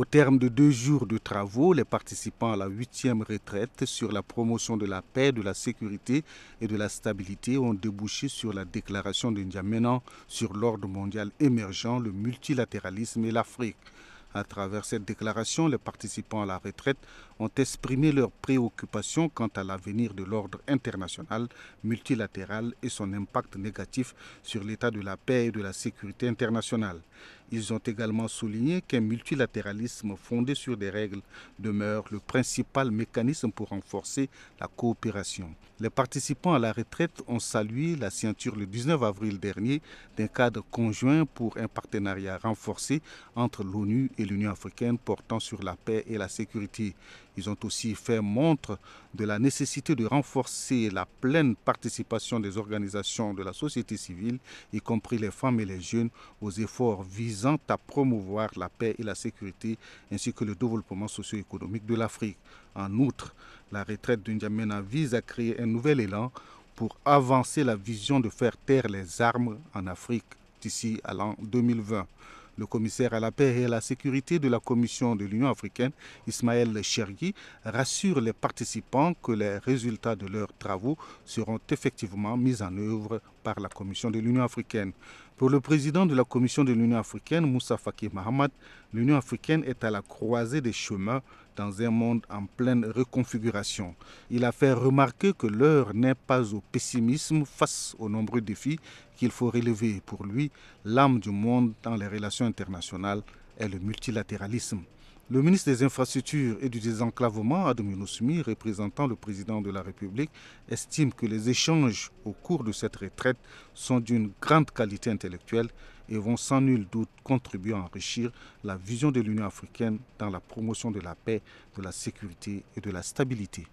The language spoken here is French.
Au terme de deux jours de travaux, les participants à la huitième retraite sur la promotion de la paix, de la sécurité et de la stabilité ont débouché sur la déclaration de N'Djamena sur l'ordre mondial émergent, le multilatéralisme et l'Afrique. À travers cette déclaration, les participants à la retraite ont exprimé leurs préoccupations quant à l'avenir de l'ordre international multilatéral et son impact négatif sur l'état de la paix et de la sécurité internationale. Ils ont également souligné qu'un multilatéralisme fondé sur des règles demeure le principal mécanisme pour renforcer la coopération. Les participants à la retraite ont salué la ceinture le 19 avril dernier d'un cadre conjoint pour un partenariat renforcé entre l'ONU et l'Union africaine portant sur la paix et la sécurité. Ils ont aussi fait montre de la nécessité de renforcer la pleine participation des organisations de la société civile, y compris les femmes et les jeunes, aux efforts visant à promouvoir la paix et la sécurité ainsi que le développement socio-économique de l'Afrique. En outre, la retraite de vise à créer un nouvel élan pour avancer la vision de faire taire les armes en Afrique d'ici à l'an 2020. Le commissaire à la paix et à la sécurité de la Commission de l'Union africaine, Ismaël Chergui, rassure les participants que les résultats de leurs travaux seront effectivement mis en œuvre par la Commission de l'Union africaine. Pour le président de la Commission de l'Union africaine, Moussa Faki Mahamat, l'Union africaine est à la croisée des chemins dans un monde en pleine reconfiguration. Il a fait remarquer que l'heure n'est pas au pessimisme face aux nombreux défis qu'il faut relever. Pour lui, l'âme du monde dans les relations internationales est le multilatéralisme. Le ministre des Infrastructures et du Désenclavement, Adam Sumi, représentant le président de la République, estime que les échanges au cours de cette retraite sont d'une grande qualité intellectuelle et vont sans nul doute contribuer à enrichir la vision de l'Union africaine dans la promotion de la paix, de la sécurité et de la stabilité.